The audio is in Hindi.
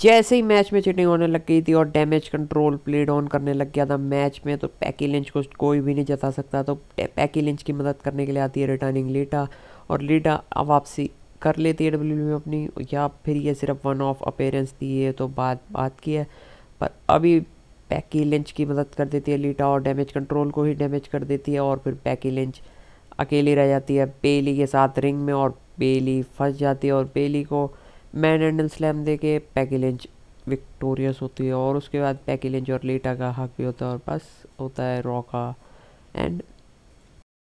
जैसे ही मैच में चिटिंग होने लग गई थी और डैमेज कंट्रोल प्लेड ऑन करने लग गया था मैच में तो पैकी लिंच को कोई भी नहीं जता सकता तो पैकी लिंच की मदद करने के लिए आती है रिटर्निंग लेटा और लेटा अब वापसी कर लेती है डब्ल्यू e में अपनी या फिर ये सिर्फ वन ऑफ अपेयरेंस थी ये तो बात बात की है पर अभी पैकी लिंच की मदद कर देती है लीटा और डैमेज कंट्रोल को ही डैमेज कर देती है और फिर पैकी लिंच अकेली रह जाती है बेली के साथ रिंग में और बेली फंस जाती है और बेली को मैन एंडल स्लैम दे के पैकी लिंच विक्टोरियस होती है और उसके बाद पैकी लिंच और लेटा का हक भी होता है और बस होता है रॉ का एंड